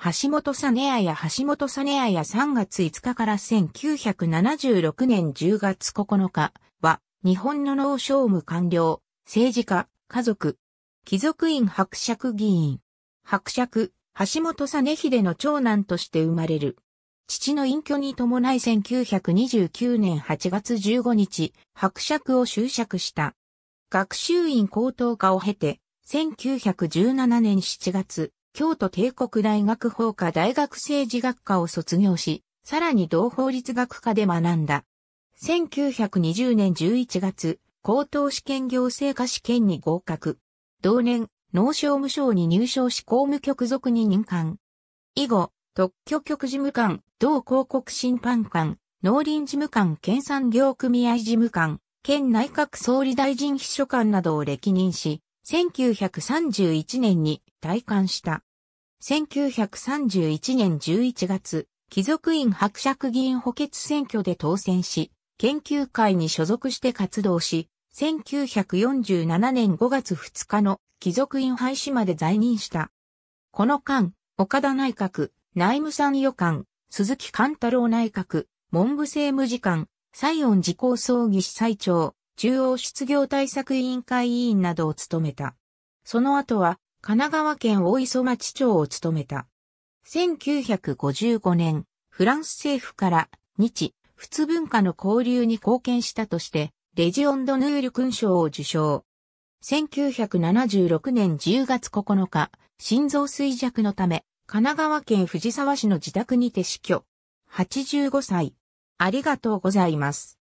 橋本ネアや橋本ネアや3月5日から1976年10月9日は、日本の農商務官僚、政治家、家族、貴族院伯爵議員。伯爵、橋本実秀の長男として生まれる。父の隠居に伴い1929年8月15日、伯爵を就職した。学習院高等科を経て、1917年7月、京都帝国大学法科大学政治学科を卒業し、さらに同法律学科で学んだ。1920年11月、高等試験行政科試験に合格。同年、農商務省に入省し公務局属に任官。以後、特許局事務官、同広告審判官、農林事務官県産業組合事務官、県内閣総理大臣秘書官などを歴任し、1931年に退官した。1931年11月、貴族院伯爵議員補欠選挙で当選し、研究会に所属して活動し、1947年5月2日の貴族院廃止まで在任した。この間、岡田内閣、内務参与官、鈴木貫太郎内閣、文部政務次官、西恩自公葬儀司祭長、中央失業対策委員会委員などを務めた。その後は、神奈川県大磯町長を務めた。1955年、フランス政府から日、仏文化の交流に貢献したとして、レジオンドヌール勲章を受賞。1976年10月9日、心臓衰弱のため、神奈川県藤沢市の自宅にて死去。85歳。ありがとうございます。